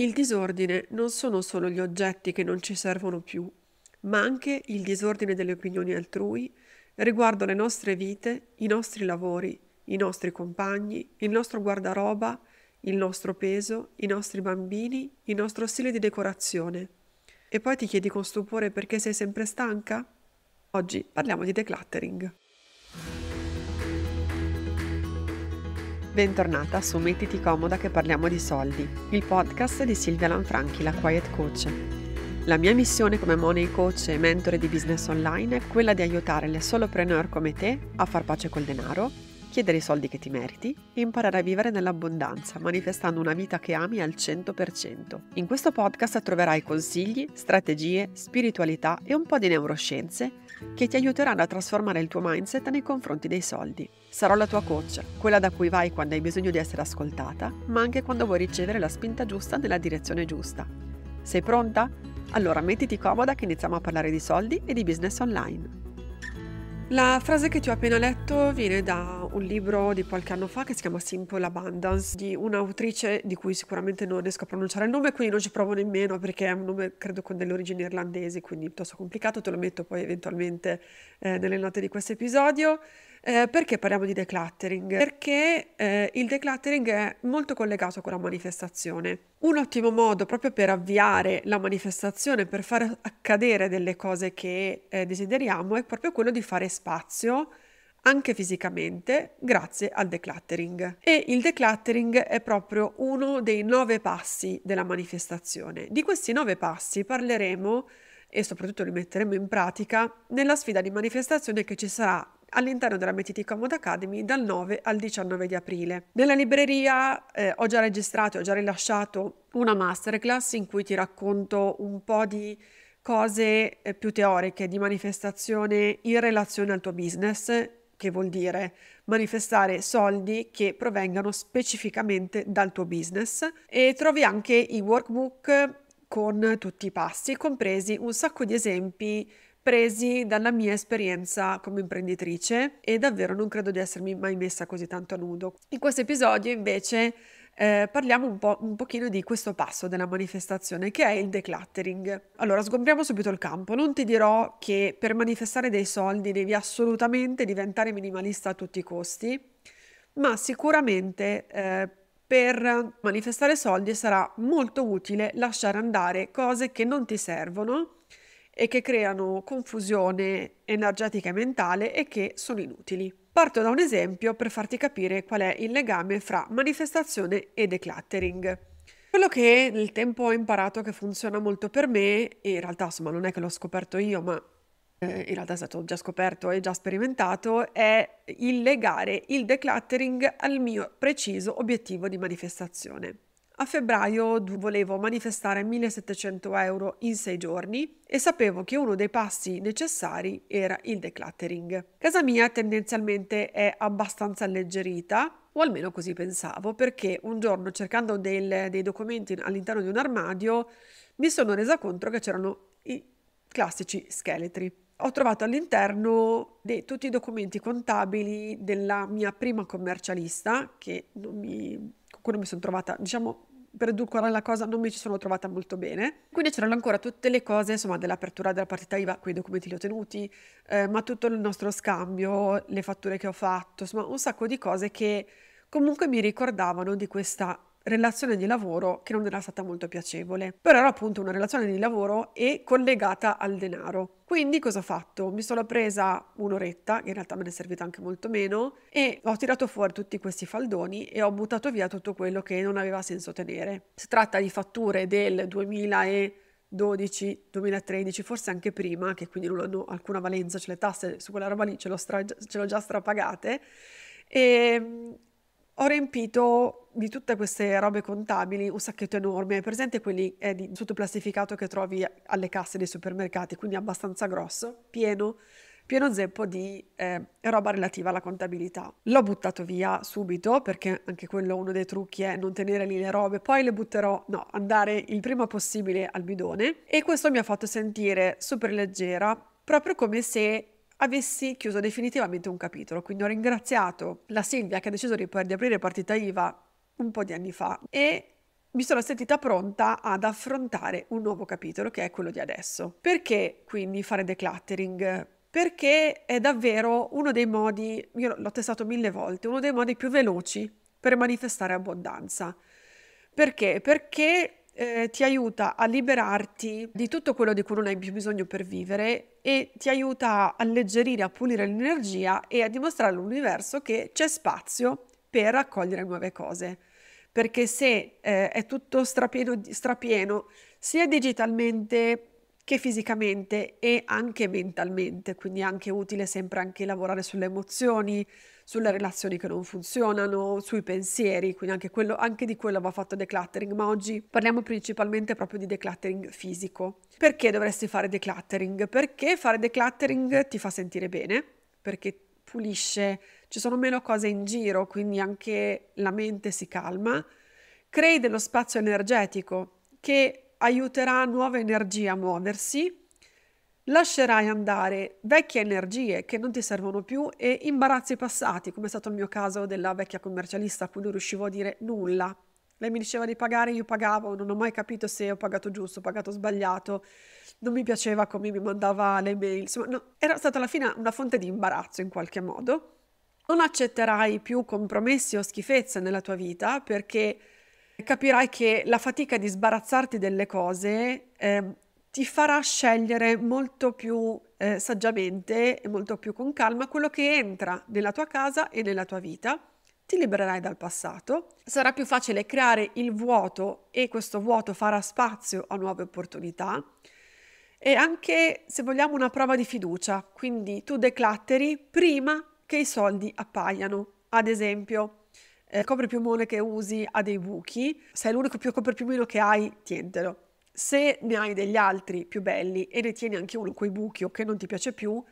Il disordine non sono solo gli oggetti che non ci servono più, ma anche il disordine delle opinioni altrui riguardo le nostre vite, i nostri lavori, i nostri compagni, il nostro guardaroba, il nostro peso, i nostri bambini, il nostro stile di decorazione. E poi ti chiedi con stupore perché sei sempre stanca? Oggi parliamo di decluttering. Bentornata su Mettiti comoda che parliamo di soldi, il podcast di Silvia Lanfranchi, la Quiet Coach. La mia missione come money coach e mentore di business online è quella di aiutare le solopreneur come te a far pace col denaro chiedere i soldi che ti meriti e imparare a vivere nell'abbondanza, manifestando una vita che ami al 100%. In questo podcast troverai consigli, strategie, spiritualità e un po' di neuroscienze che ti aiuteranno a trasformare il tuo mindset nei confronti dei soldi. Sarò la tua coach, quella da cui vai quando hai bisogno di essere ascoltata, ma anche quando vuoi ricevere la spinta giusta nella direzione giusta. Sei pronta? Allora mettiti comoda che iniziamo a parlare di soldi e di business online. La frase che ti ho appena letto viene da un libro di qualche anno fa che si chiama Simple Abundance di un'autrice di cui sicuramente non riesco a pronunciare il nome, quindi non ci provo nemmeno perché è un nome credo con delle origini irlandesi, quindi piuttosto complicato, te lo metto poi eventualmente eh, nelle note di questo episodio. Eh, perché parliamo di decluttering? Perché eh, il decluttering è molto collegato con la manifestazione. Un ottimo modo proprio per avviare la manifestazione, per far accadere delle cose che eh, desideriamo, è proprio quello di fare spazio anche fisicamente grazie al decluttering. E il decluttering è proprio uno dei nove passi della manifestazione. Di questi nove passi parleremo e soprattutto li metteremo in pratica nella sfida di manifestazione che ci sarà all'interno della Metiti Comodo Academy dal 9 al 19 di aprile. Nella libreria eh, ho già registrato, e ho già rilasciato una masterclass in cui ti racconto un po' di cose eh, più teoriche di manifestazione in relazione al tuo business che vuol dire manifestare soldi che provengano specificamente dal tuo business e trovi anche i workbook con tutti i passi, compresi un sacco di esempi presi dalla mia esperienza come imprenditrice e davvero non credo di essermi mai messa così tanto a nudo. In questo episodio invece eh, parliamo un, po', un pochino di questo passo della manifestazione che è il decluttering. Allora, sgombriamo subito il campo. Non ti dirò che per manifestare dei soldi devi assolutamente diventare minimalista a tutti i costi, ma sicuramente eh, per manifestare soldi sarà molto utile lasciare andare cose che non ti servono e che creano confusione energetica e mentale e che sono inutili. Parto da un esempio per farti capire qual è il legame fra manifestazione e decluttering. Quello che nel tempo ho imparato che funziona molto per me, e in realtà insomma non è che l'ho scoperto io, ma eh, in realtà è stato già scoperto e già sperimentato, è il legare il decluttering al mio preciso obiettivo di manifestazione. A febbraio volevo manifestare 1700 euro in sei giorni e sapevo che uno dei passi necessari era il decluttering. Casa mia tendenzialmente è abbastanza alleggerita, o almeno così pensavo, perché un giorno cercando del, dei documenti all'interno di un armadio mi sono resa conto che c'erano i classici scheletri. Ho trovato all'interno di tutti i documenti contabili della mia prima commercialista, che non mi, con cui mi sono trovata, diciamo, per edulcorare la cosa non mi ci sono trovata molto bene. Quindi c'erano ancora tutte le cose, insomma, dell'apertura della partita IVA, quei documenti li ho tenuti, eh, ma tutto il nostro scambio, le fatture che ho fatto, insomma, un sacco di cose che comunque mi ricordavano di questa relazione di lavoro che non era stata molto piacevole, però era appunto una relazione di lavoro e collegata al denaro. Quindi cosa ho fatto? Mi sono presa un'oretta, in realtà me ne è servita anche molto meno, e ho tirato fuori tutti questi faldoni e ho buttato via tutto quello che non aveva senso tenere. Si tratta di fatture del 2012, 2013, forse anche prima, che quindi non hanno alcuna valenza, cioè le tasse su quella roba lì ce l'ho, stra- ce l'ho già strapagate. E ehm, ho riempito di tutte queste robe contabili un sacchetto enorme, Hai presente quelli è eh, di plastificato che trovi alle casse dei supermercati, quindi abbastanza grosso, pieno, pieno zeppo di eh, roba relativa alla contabilità. L'ho buttato via subito perché anche quello uno dei trucchi è non tenere lì le robe, poi le butterò, no, andare il prima possibile al bidone e questo mi ha fatto sentire super leggera, proprio come se avessi chiuso definitivamente un capitolo. Quindi ho ringraziato la Silvia che ha deciso di, di aprire partita IVA un po' di anni fa e mi sono sentita pronta ad affrontare un nuovo capitolo che è quello di adesso. Perché quindi fare decluttering? Perché è davvero uno dei modi, io l'ho testato mille volte, uno dei modi più veloci per manifestare abbondanza. Perché? Perché eh, ti aiuta a liberarti di tutto quello di cui non hai più bisogno per vivere e ti aiuta a alleggerire, a pulire l'energia e a dimostrare all'universo che c'è spazio per accogliere nuove cose. Perché se eh, è tutto strapieno, strapieno sia digitalmente che fisicamente e anche mentalmente, quindi è anche utile sempre anche lavorare sulle emozioni, sulle relazioni che non funzionano, sui pensieri, quindi anche, quello, anche di quello va fatto decluttering, ma oggi parliamo principalmente proprio di decluttering fisico. Perché dovresti fare decluttering? Perché fare decluttering ti fa sentire bene, perché pulisce, ci sono meno cose in giro, quindi anche la mente si calma, crei dello spazio energetico che aiuterà nuova energia a muoversi, lascerai andare vecchie energie che non ti servono più e imbarazzi passati, come è stato il mio caso della vecchia commercialista a cui non riuscivo a dire nulla. Lei mi diceva di pagare, io pagavo, non ho mai capito se ho pagato giusto, ho pagato sbagliato, non mi piaceva come mi mandava le mail, insomma, no, era stata alla fine una fonte di imbarazzo in qualche modo. Non accetterai più compromessi o schifezze nella tua vita perché capirai che la fatica di sbarazzarti delle cose eh, ti farà scegliere molto più eh, saggiamente e molto più con calma quello che entra nella tua casa e nella tua vita. Ti libererai dal passato, sarà più facile creare il vuoto e questo vuoto farà spazio a nuove opportunità e anche, se vogliamo, una prova di fiducia. Quindi tu declatteri prima che i soldi appaiano. Ad esempio, eh, copripiumone che usi ha dei buchi, se è l'unico più copripiumino che hai, tientelo. Se ne hai degli altri più belli e ne tieni anche uno coi buchi o che non ti piace più,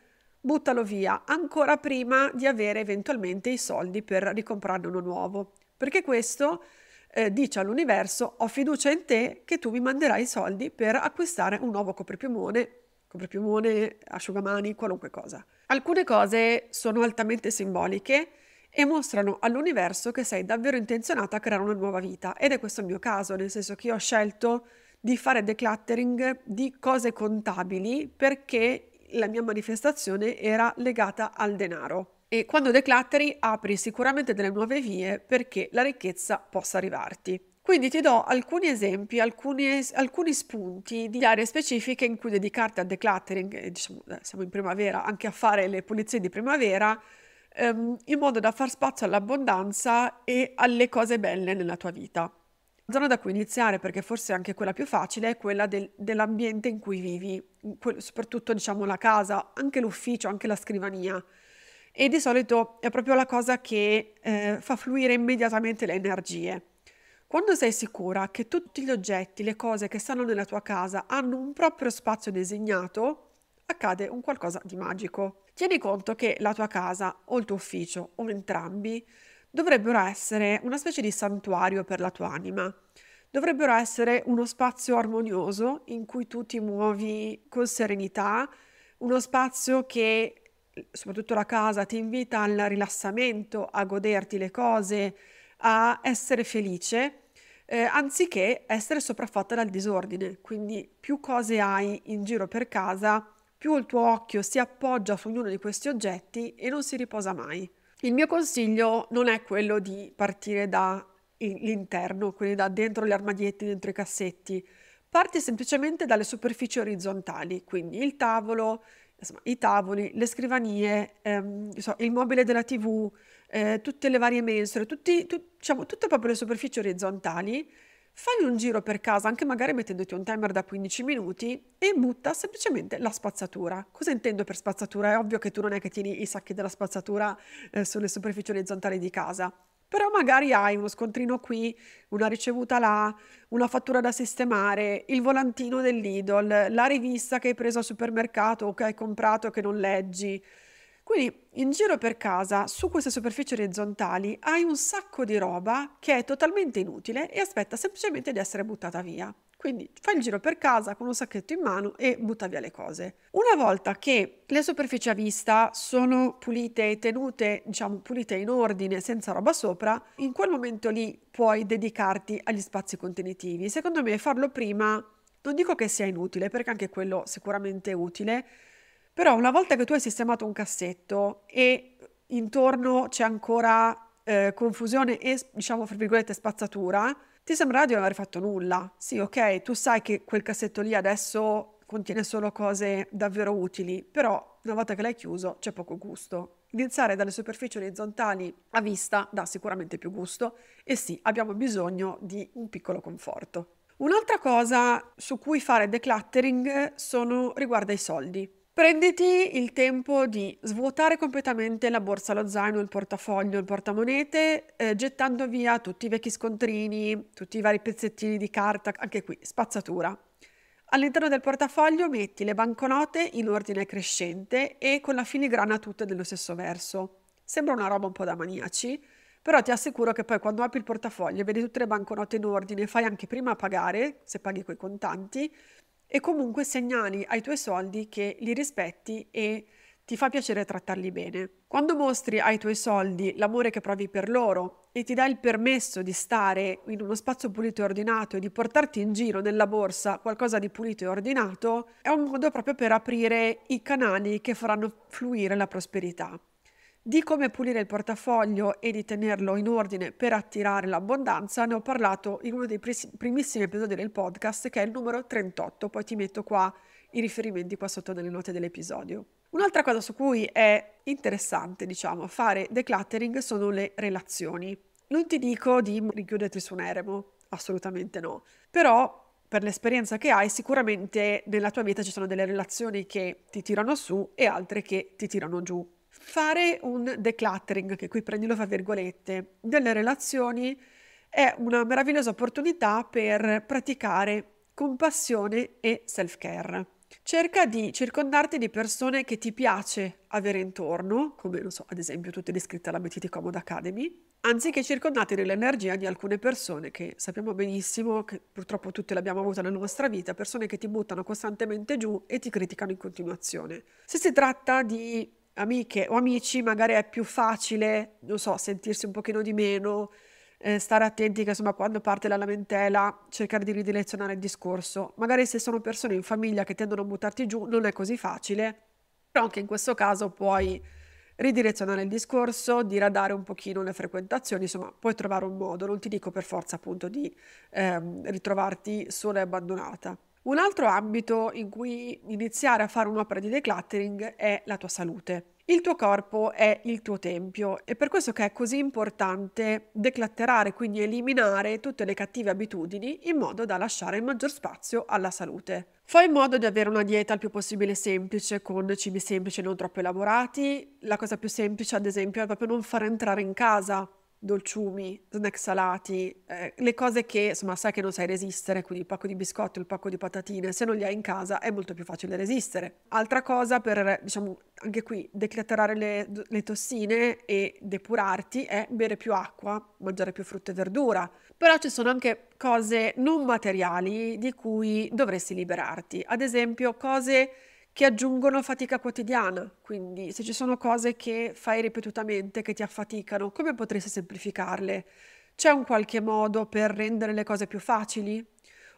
buttalo via ancora prima di avere eventualmente i soldi per ricomprarne uno nuovo, perché questo eh, dice all'universo ho fiducia in te che tu mi manderai i soldi per acquistare un nuovo copripiumone, copripiumone, asciugamani, qualunque cosa. Alcune cose sono altamente simboliche, e mostrano all'universo che sei davvero intenzionata a creare una nuova vita. Ed è questo il mio caso, nel senso che io ho scelto di fare decluttering di cose contabili perché la mia manifestazione era legata al denaro. E quando declutteri apri sicuramente delle nuove vie perché la ricchezza possa arrivarti. Quindi ti do alcuni esempi, alcuni, alcuni, spunti di aree specifiche in cui dedicarti al decluttering, diciamo, eh, siamo in primavera, anche a fare le pulizie di primavera, ehm, in modo da far spazio all'abbondanza e alle cose belle nella tua vita. La zona da cui iniziare, perché forse è anche quella più facile, è quella del, dell'ambiente in cui vivi, soprattutto diciamo la casa, anche l'ufficio, anche la scrivania. E di solito è proprio la cosa che eh, fa fluire immediatamente le energie. Quando sei sicura che tutti gli oggetti, le cose che stanno nella tua casa hanno un proprio spazio designato, accade un qualcosa di magico. Tieni conto che la tua casa o il tuo ufficio o entrambi dovrebbero essere una specie di santuario per la tua anima. Dovrebbero essere uno spazio armonioso in cui tu ti muovi con serenità, uno spazio che, soprattutto la casa, ti invita al rilassamento, a goderti le cose, a essere felice, eh, anziché essere sopraffatta dal disordine. Quindi più cose hai in giro per casa, più il tuo occhio si appoggia su ognuno di questi oggetti e non si riposa mai. Il mio consiglio non è quello di partire dall'interno, quindi da dentro gli armadietti, dentro i cassetti. Parti semplicemente dalle superfici orizzontali, quindi il tavolo, insomma, i tavoli, le scrivanie, ehm, insomma, il mobile della TV, eh, tutte le varie mensole, tutti, tu, diciamo, tutte proprio le superfici orizzontali Fagli un giro per casa, anche magari mettendoti un timer da 15 minuti e butta semplicemente la spazzatura. Cosa intendo per spazzatura? È ovvio che tu non è che tieni i sacchi della spazzatura eh, sulle superfici orizzontali di casa, però magari hai uno scontrino qui, una ricevuta là, una fattura da sistemare, il volantino dell'Idol, la rivista che hai preso al supermercato o che hai comprato e che non leggi. Quindi in giro per casa, su queste superfici orizzontali, hai un sacco di roba che è totalmente inutile e aspetta semplicemente di essere buttata via. Quindi fai il giro per casa con un sacchetto in mano e butta via le cose. Una volta che le superfici a vista sono pulite e tenute, diciamo pulite in ordine, senza roba sopra, in quel momento lì puoi dedicarti agli spazi contenitivi. Secondo me farlo prima non dico che sia inutile, perché anche quello sicuramente è utile, però una volta che tu hai sistemato un cassetto e intorno c'è ancora eh, confusione e, diciamo, fra virgolette, spazzatura, ti sembra di non aver fatto nulla. Sì, ok, tu sai che quel cassetto lì adesso contiene solo cose davvero utili, però una volta che l'hai chiuso c'è poco gusto. Iniziare dalle superfici orizzontali a vista dà sicuramente più gusto e sì, abbiamo bisogno di un piccolo conforto. Un'altra cosa su cui fare decluttering sono, riguarda i soldi. Prenditi il tempo di svuotare completamente la borsa, lo zaino, il portafoglio, il portamonete, eh, gettando via tutti i vecchi scontrini, tutti i vari pezzettini di carta, anche qui spazzatura. All'interno del portafoglio metti le banconote in ordine crescente e con la filigrana tutte dello stesso verso. Sembra una roba un po' da maniaci, però ti assicuro che poi quando apri il portafoglio e vedi tutte le banconote in ordine, fai anche prima a pagare, se paghi coi contanti, e comunque segnali ai tuoi soldi che li rispetti e ti fa piacere trattarli bene. Quando mostri ai tuoi soldi l'amore che provi per loro e ti dai il permesso di stare in uno spazio pulito e ordinato e di portarti in giro nella borsa qualcosa di pulito e ordinato, è un modo proprio per aprire i canali che faranno fluire la prosperità. Di come pulire il portafoglio e di tenerlo in ordine per attirare l'abbondanza ne ho parlato in uno dei primissimi episodi del podcast che è il numero 38, poi ti metto qua i riferimenti qua sotto nelle note dell'episodio. Un'altra cosa su cui è interessante, diciamo, fare decluttering sono le relazioni. Non ti dico di richiuderti su un eremo, assolutamente no, però per l'esperienza che hai, sicuramente nella tua vita ci sono delle relazioni che ti tirano su e altre che ti tirano giù fare un decluttering, che qui prendilo fra virgolette, delle relazioni è una meravigliosa opportunità per praticare compassione e self-care. Cerca di circondarti di persone che ti piace avere intorno, come non so, ad esempio tutte le iscritte alla Metiti Comoda Academy, anziché circondarti dell'energia di alcune persone che sappiamo benissimo, che purtroppo tutti l'abbiamo avuta nella nostra vita, persone che ti buttano costantemente giù e ti criticano in continuazione. Se si tratta di amiche o amici, magari è più facile, non so, sentirsi un pochino di meno, eh, stare attenti che insomma quando parte la lamentela cercare di ridirezionare il discorso. Magari se sono persone in famiglia che tendono a buttarti giù non è così facile, però anche in questo caso puoi ridirezionare il discorso, diradare un pochino le frequentazioni, insomma puoi trovare un modo, non ti dico per forza appunto di ehm, ritrovarti sola e abbandonata. Un altro ambito in cui iniziare a fare un'opera di decluttering è la tua salute. Il tuo corpo è il tuo tempio e per questo che è così importante declatterare, quindi eliminare tutte le cattive abitudini in modo da lasciare maggior spazio alla salute. Fai in modo di avere una dieta il più possibile semplice, con cibi semplici e non troppo elaborati. La cosa più semplice, ad esempio, è proprio non far entrare in casa dolciumi, snack salati, eh, le cose che insomma sai che non sai resistere, quindi il pacco di biscotti, il pacco di patatine, se non li hai in casa è molto più facile resistere. Altra cosa per, diciamo, anche qui declatterare le, le tossine e depurarti è bere più acqua, mangiare più frutta e verdura. Però ci sono anche cose non materiali di cui dovresti liberarti, ad esempio cose che aggiungono fatica quotidiana, quindi se ci sono cose che fai ripetutamente che ti affaticano, come potresti semplificarle? C'è un qualche modo per rendere le cose più facili?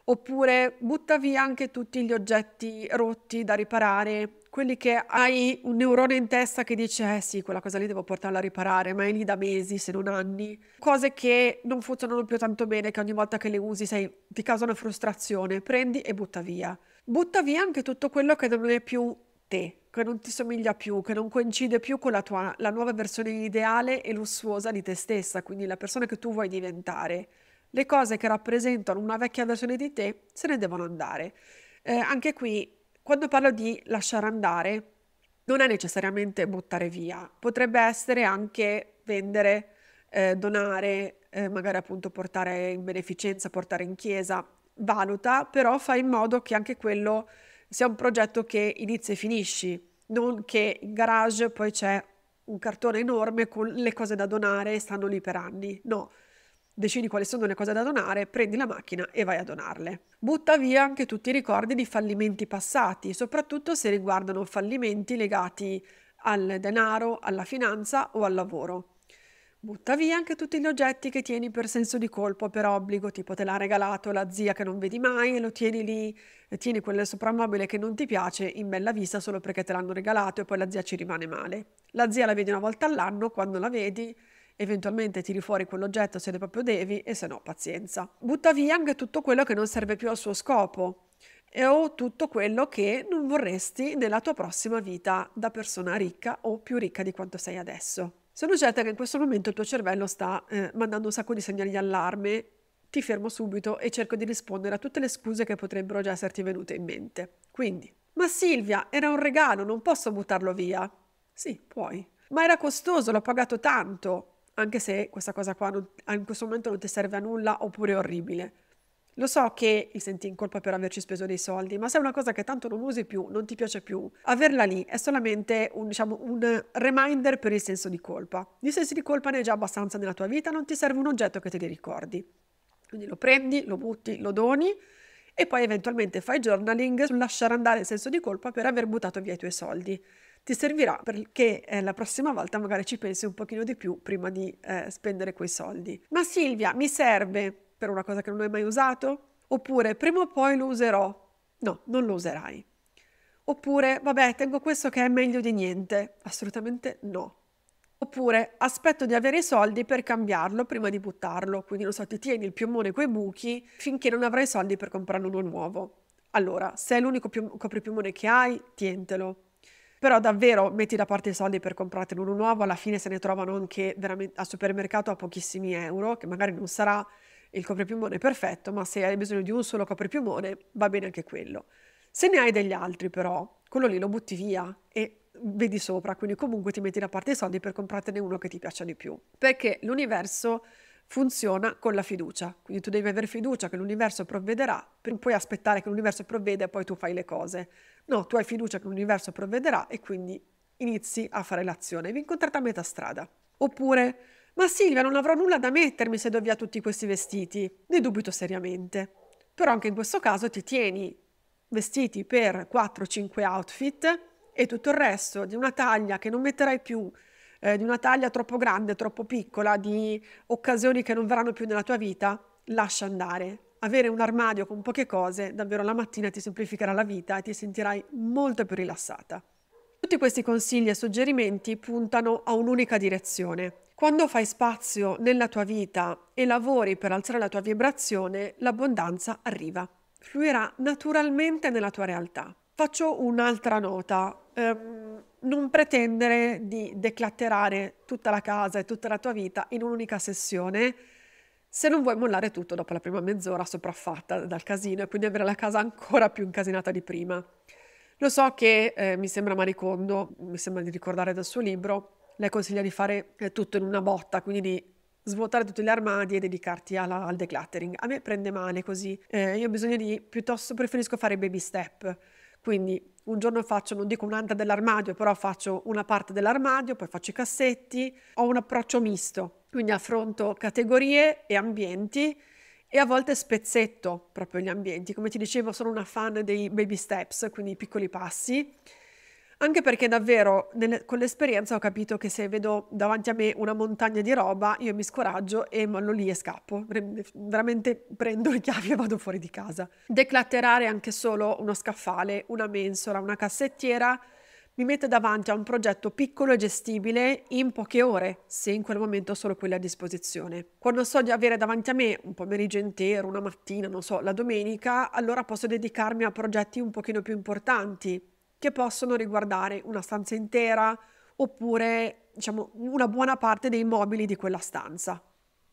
Oppure butta via anche tutti gli oggetti rotti da riparare, quelli che hai un neurone in testa che dice eh sì, quella cosa lì devo portarla a riparare, ma è lì da mesi se non anni. Cose che non funzionano più tanto bene, che ogni volta che le usi sei, ti causano frustrazione, prendi e butta via. Butta via anche tutto quello che non è più te, che non ti somiglia più, che non coincide più con la tua la nuova versione ideale e lussuosa di te stessa, quindi la persona che tu vuoi diventare. Le cose che rappresentano una vecchia versione di te se ne devono andare. Eh, anche qui, quando parlo di lasciare andare, non è necessariamente buttare via, potrebbe essere anche vendere, eh, donare, eh, magari appunto portare in beneficenza, portare in chiesa, valuta, però fai in modo che anche quello sia un progetto che inizia e finisci, non che in garage poi c'è un cartone enorme con le cose da donare e stanno lì per anni. No, decidi quali sono le cose da donare, prendi la macchina e vai a donarle. Butta via anche tutti i ricordi di fallimenti passati, soprattutto se riguardano fallimenti legati al denaro, alla finanza o al lavoro. Butta via anche tutti gli oggetti che tieni per senso di colpo, per obbligo, tipo te l'ha regalato la zia che non vedi mai e lo tieni lì, e tieni quel soprammobile che non ti piace in bella vista solo perché te l'hanno regalato e poi la zia ci rimane male. La zia la vedi una volta all'anno, quando la vedi eventualmente tiri fuori quell'oggetto se ne proprio devi e se no pazienza. Butta via anche tutto quello che non serve più al suo scopo e o tutto quello che non vorresti nella tua prossima vita da persona ricca o più ricca di quanto sei adesso. Sono certa che in questo momento il tuo cervello sta eh, mandando un sacco di segnali di allarme, ti fermo subito e cerco di rispondere a tutte le scuse che potrebbero già esserti venute in mente. Quindi, ma Silvia, era un regalo, non posso buttarlo via. Sì, puoi. Ma era costoso, l'ho pagato tanto. Anche se questa cosa qua non, in questo momento non ti serve a nulla oppure è orribile. Lo so che ti senti in colpa per averci speso dei soldi, ma se è una cosa che tanto non usi più, non ti piace più, averla lì è solamente un, diciamo, un reminder per il senso di colpa. Di sensi di colpa ne hai già abbastanza nella tua vita, non ti serve un oggetto che te li ricordi. Quindi lo prendi, lo butti, lo doni e poi eventualmente fai journaling sul lasciare andare il senso di colpa per aver buttato via i tuoi soldi. Ti servirà perché eh, la prossima volta magari ci pensi un pochino di più prima di eh, spendere quei soldi. Ma Silvia, mi serve per una cosa che non hai mai usato? Oppure prima o poi lo userò? No, non lo userai. Oppure vabbè, tengo questo che è meglio di niente. Assolutamente no. Oppure aspetto di avere i soldi per cambiarlo prima di buttarlo, quindi non so, ti tieni il piumone coi buchi finché non avrai i soldi per comprarne uno nuovo. Allora, se è l'unico pium- copripiumone che hai, tientelo. Però davvero metti da parte i soldi per comprartene uno nuovo, alla fine se ne trovano anche veramente al supermercato a pochissimi euro, che magari non sarà il copripiumone è perfetto, ma se hai bisogno di un solo copripiumone va bene anche quello. Se ne hai degli altri però, quello lì lo butti via e vedi sopra, quindi comunque ti metti da parte i soldi per comprartene uno che ti piaccia di più. Perché l'universo funziona con la fiducia, quindi tu devi avere fiducia che l'universo provvederà, non puoi aspettare che l'universo provveda e poi tu fai le cose. No, tu hai fiducia che l'universo provvederà e quindi inizi a fare l'azione, vi incontrate a metà strada. Oppure ma Silvia, non avrò nulla da mettermi se do via tutti questi vestiti. Ne dubito seriamente. Però anche in questo caso ti tieni vestiti per 4-5 outfit e tutto il resto di una taglia che non metterai più, eh, di una taglia troppo grande, troppo piccola, di occasioni che non verranno più nella tua vita, lascia andare. Avere un armadio con poche cose davvero la mattina ti semplificherà la vita e ti sentirai molto più rilassata. Tutti questi consigli e suggerimenti puntano a un'unica direzione, quando fai spazio nella tua vita e lavori per alzare la tua vibrazione, l'abbondanza arriva, fluirà naturalmente nella tua realtà. Faccio un'altra nota. Um, non pretendere di declatterare tutta la casa e tutta la tua vita in un'unica sessione se non vuoi mollare tutto dopo la prima mezz'ora sopraffatta dal casino e quindi avere la casa ancora più incasinata di prima. Lo so che eh, mi sembra Maricondo, mi sembra di ricordare dal suo libro, lei consiglia di fare eh, tutto in una botta, quindi di svuotare tutti gli armadi e dedicarti alla, al decluttering. A me prende male così, eh, io ho bisogno di, piuttosto preferisco fare i baby step, quindi un giorno faccio, non dico un'anta dell'armadio, però faccio una parte dell'armadio, poi faccio i cassetti, ho un approccio misto, quindi affronto categorie e ambienti e a volte spezzetto proprio gli ambienti. Come ti dicevo, sono una fan dei baby steps, quindi piccoli passi anche perché davvero nel, con l'esperienza ho capito che se vedo davanti a me una montagna di roba, io mi scoraggio e mollo lì e scappo. Veramente prendo le chiavi e vado fuori di casa. Declatterare anche solo uno scaffale, una mensola, una cassettiera mi mette davanti a un progetto piccolo e gestibile in poche ore, se in quel momento ho solo quelle a disposizione. Quando so di avere davanti a me un pomeriggio intero, una mattina, non so, la domenica, allora posso dedicarmi a progetti un pochino più importanti, che possono riguardare una stanza intera oppure diciamo, una buona parte dei mobili di quella stanza.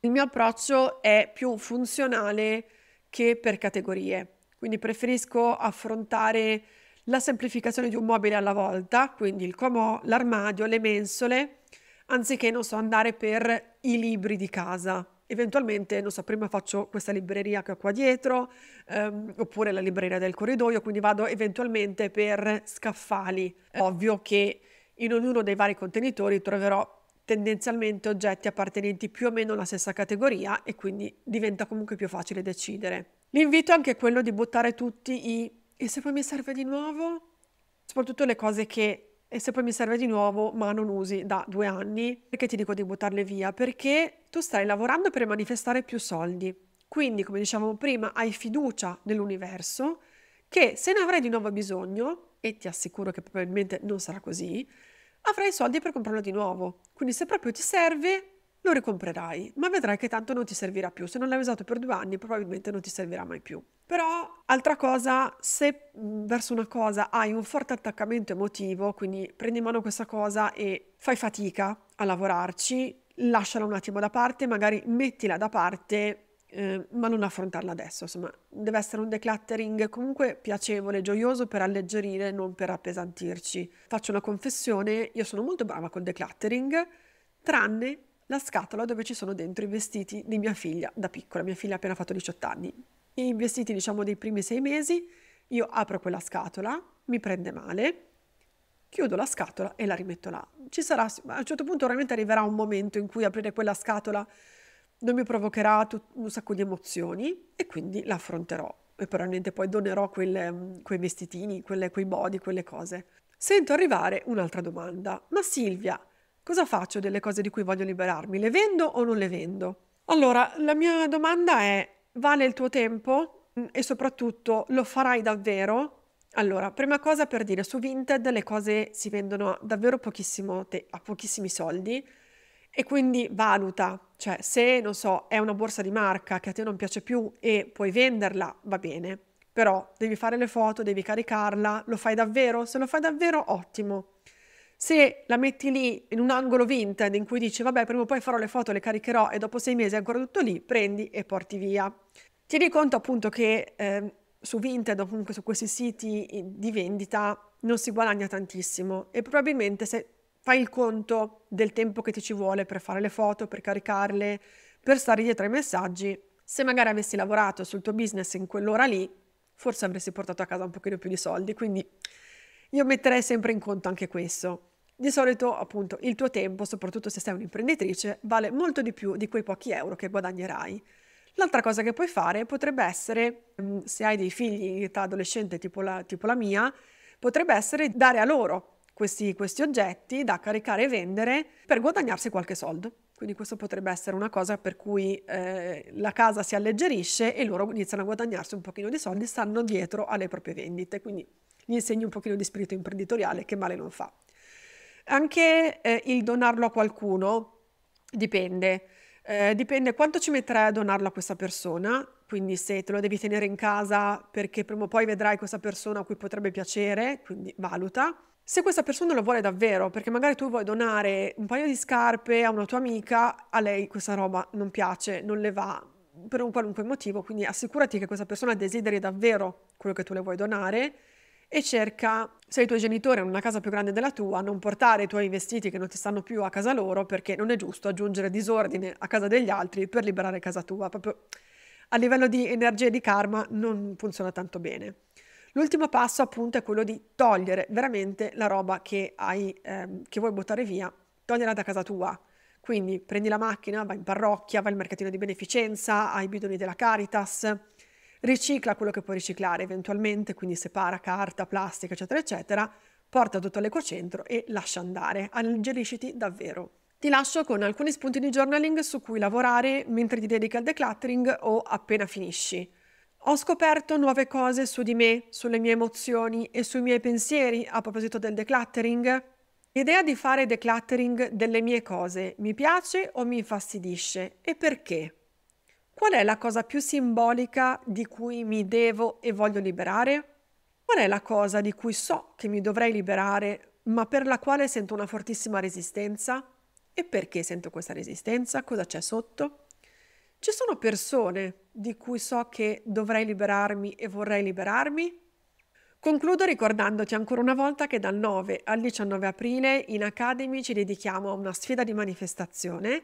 Il mio approccio è più funzionale che per categorie, quindi preferisco affrontare la semplificazione di un mobile alla volta, quindi il comò, l'armadio, le mensole, anziché non so andare per i libri di casa eventualmente, non so, prima faccio questa libreria che ho qua dietro, ehm, oppure la libreria del corridoio, quindi vado eventualmente per scaffali. È ovvio che in ognuno dei vari contenitori troverò tendenzialmente oggetti appartenenti più o meno alla stessa categoria e quindi diventa comunque più facile decidere. L'invito è anche quello di buttare tutti i e se poi mi serve di nuovo? Soprattutto le cose che e se poi mi serve di nuovo ma non usi da due anni, perché ti dico di buttarle via? Perché tu stai lavorando per manifestare più soldi. Quindi, come dicevamo prima, hai fiducia nell'universo che se ne avrai di nuovo bisogno, e ti assicuro che probabilmente non sarà così, avrai i soldi per comprarlo di nuovo. Quindi se proprio ti serve, lo ricomprerai, ma vedrai che tanto non ti servirà più. Se non l'hai usato per due anni, probabilmente non ti servirà mai più. Però, altra cosa, se mhmm, verso una cosa hai un forte attaccamento emotivo, quindi prendi in mano questa cosa e fai fatica a lavorarci, lasciala un attimo da parte, magari mettila da parte eh, ma non affrontarla adesso, insomma, deve essere un decluttering comunque piacevole, gioioso per alleggerire, non per appesantirci. Faccio una confessione, io sono molto brava col decluttering, tranne la scatola dove ci sono dentro i vestiti di mia figlia da piccola, mia figlia ha appena fatto 18 anni investiti diciamo dei primi sei mesi, io apro quella scatola, mi prende male, chiudo la scatola e la rimetto là. Ci sarà, a un certo punto ovviamente arriverà un momento in cui aprire quella scatola non mi provocherà un sacco di emozioni e quindi la affronterò e probabilmente poi donerò quelle, mm, quei vestitini, quelle, quei body, quelle cose. Sento arrivare un'altra domanda. Ma Silvia, cosa faccio delle cose di cui voglio liberarmi? Le vendo o non le vendo? Allora, la mia domanda è vale il tuo tempo mm, e soprattutto lo farai davvero? Allora, prima cosa per dire, su Vinted le cose si vendono davvero te- a pochissimi soldi e quindi valuta, cioè se, non so, è una borsa di marca che a te non piace più e puoi venderla, va bene, però devi fare le foto, devi caricarla, lo fai davvero? Se lo fai davvero, ottimo. Se la metti lì in un angolo vintage in cui dici vabbè prima o poi farò le foto, le caricherò e dopo sei mesi è ancora tutto lì, prendi e porti via. Tieni conto appunto che eh, su Vinted o comunque su questi siti di vendita non si guadagna tantissimo e probabilmente se fai il conto del tempo che ti ci vuole per fare le foto, per caricarle, per stare dietro ai messaggi, se magari avessi lavorato sul tuo business in quell'ora lì, forse avresti portato a casa un pochino più di soldi, quindi io metterei sempre in conto anche questo. Di solito, appunto, il tuo tempo, soprattutto se sei un'imprenditrice, vale molto di più di quei pochi euro che guadagnerai. L'altra cosa che puoi fare potrebbe essere, mm, se hai dei figli in età adolescente tipo la, tipo la mia, potrebbe essere dare a loro questi, questi oggetti da caricare e vendere per guadagnarsi qualche soldo. Quindi questo potrebbe essere una cosa per cui eh, la casa si alleggerisce e loro iniziano a guadagnarsi un pochino di soldi, stanno dietro alle proprie vendite. Quindi gli insegni un pochino di spirito imprenditoriale che male non fa. Anche eh, il donarlo a qualcuno dipende. Eh, dipende quanto ci metterai a donarlo a questa persona, quindi se te lo devi tenere in casa perché prima o poi vedrai questa persona a cui potrebbe piacere, quindi valuta. Se questa persona lo vuole davvero, perché magari tu vuoi donare un paio di scarpe a una tua amica, a lei questa roba non piace, non le va per un qualunque motivo, quindi assicurati che questa persona desideri davvero quello che tu le vuoi donare e cerca, se i tuoi genitori hanno una casa più grande della tua, non portare i tuoi vestiti che non ti stanno più a casa loro perché non è giusto aggiungere disordine a casa degli altri per liberare casa tua. Proprio a livello di energia e di karma non funziona tanto bene. L'ultimo passo appunto è quello di togliere veramente la roba che, hai, ehm, che vuoi buttare via, toglierla da casa tua. Quindi prendi la macchina, vai in parrocchia, vai al mercatino di beneficenza, ai bidoni della Caritas, ricicla quello che puoi riciclare eventualmente, quindi separa carta, plastica, eccetera, eccetera, porta tutto all'ecocentro e lascia andare, alleggerisciti davvero. Ti lascio con alcuni spunti di journaling su cui lavorare mentre ti dedichi al decluttering o appena finisci. Ho scoperto nuove cose su di me, sulle mie emozioni e sui miei pensieri a proposito del decluttering. L'idea di fare decluttering delle mie cose mi piace o mi infastidisce e perché? Qual è la cosa più simbolica di cui mi devo e voglio liberare? Qual è la cosa di cui so che mi dovrei liberare, ma per la quale sento una fortissima resistenza? E perché sento questa resistenza? Cosa c'è sotto? Ci sono persone di cui so che dovrei liberarmi e vorrei liberarmi? Concludo ricordandoti ancora una volta che dal 9 al 19 aprile in Academy ci dedichiamo a una sfida di manifestazione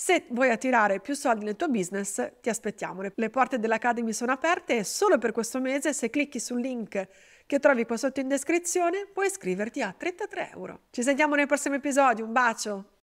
se vuoi attirare più soldi nel tuo business, ti aspettiamo. Le porte dell'Academy sono aperte e solo per questo mese, se clicchi sul link che trovi qua sotto in descrizione, puoi iscriverti a 33 euro. Ci sentiamo nel prossimo episodio, un bacio!